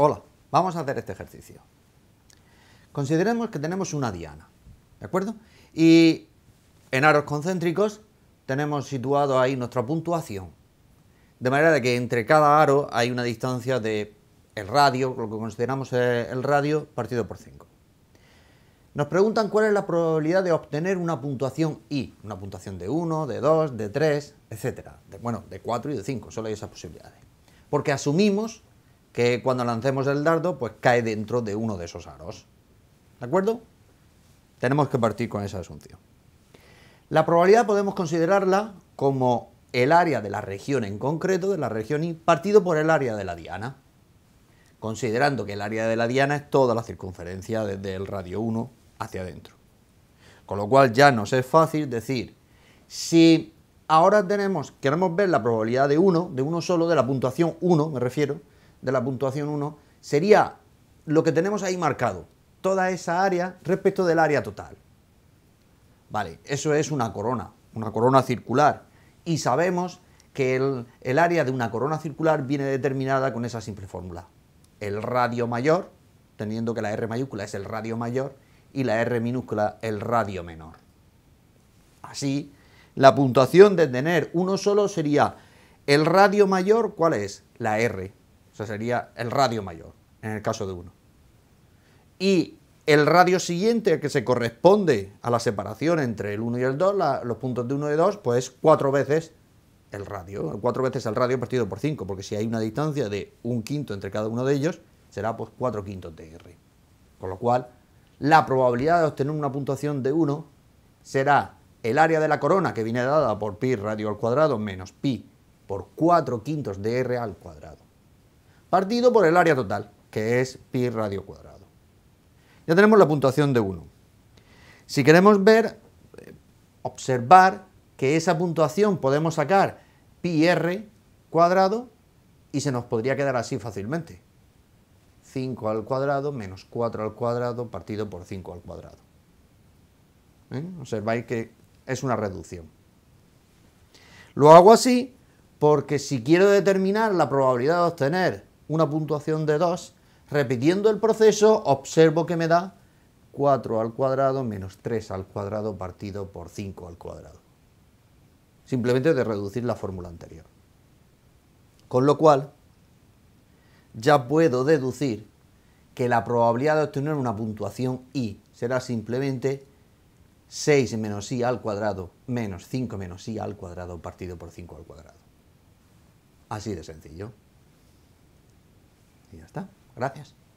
Hola, vamos a hacer este ejercicio. Consideremos que tenemos una diana, ¿de acuerdo? Y en aros concéntricos tenemos situado ahí nuestra puntuación. De manera que entre cada aro hay una distancia de el radio, lo que consideramos el radio partido por 5. Nos preguntan cuál es la probabilidad de obtener una puntuación I, una puntuación de 1, de 2, de 3, etc. bueno, de 4 y de 5, solo hay esas posibilidades. Porque asumimos que cuando lancemos el dardo, pues cae dentro de uno de esos aros. ¿De acuerdo? Tenemos que partir con esa asunción. La probabilidad podemos considerarla como el área de la región en concreto, de la región I, partido por el área de la diana. Considerando que el área de la diana es toda la circunferencia desde el radio 1 hacia adentro. Con lo cual ya nos es fácil decir, si ahora tenemos, queremos ver la probabilidad de 1, de uno solo, de la puntuación 1, me refiero, de la puntuación 1 sería lo que tenemos ahí marcado, toda esa área respecto del área total. Vale, eso es una corona, una corona circular. Y sabemos que el, el área de una corona circular viene determinada con esa simple fórmula. El radio mayor, teniendo que la R mayúscula es el radio mayor, y la R minúscula el radio menor. Así, la puntuación de tener uno solo sería el radio mayor, ¿cuál es? La R sea, sería el radio mayor, en el caso de 1. Y el radio siguiente, que se corresponde a la separación entre el 1 y el 2, los puntos de 1 y 2, pues cuatro veces el radio, cuatro veces el radio partido por 5, porque si hay una distancia de un quinto entre cada uno de ellos, será pues 4 quintos de R. Con lo cual, la probabilidad de obtener una puntuación de 1 será el área de la corona que viene dada por pi radio al cuadrado menos pi por 4 quintos de R al cuadrado partido por el área total, que es pi radio cuadrado. Ya tenemos la puntuación de 1. Si queremos ver, eh, observar que esa puntuación podemos sacar pi r cuadrado y se nos podría quedar así fácilmente. 5 al cuadrado menos 4 al cuadrado partido por 5 al cuadrado. ¿Eh? Observáis que es una reducción. Lo hago así porque si quiero determinar la probabilidad de obtener una puntuación de 2. Repitiendo el proceso, observo que me da 4 al cuadrado menos 3 al cuadrado partido por 5 al cuadrado. Simplemente de reducir la fórmula anterior. Con lo cual, ya puedo deducir que la probabilidad de obtener una puntuación i será simplemente 6 menos i al cuadrado menos 5 menos i al cuadrado partido por 5 al cuadrado. Así de sencillo. Y ya está. Gracias.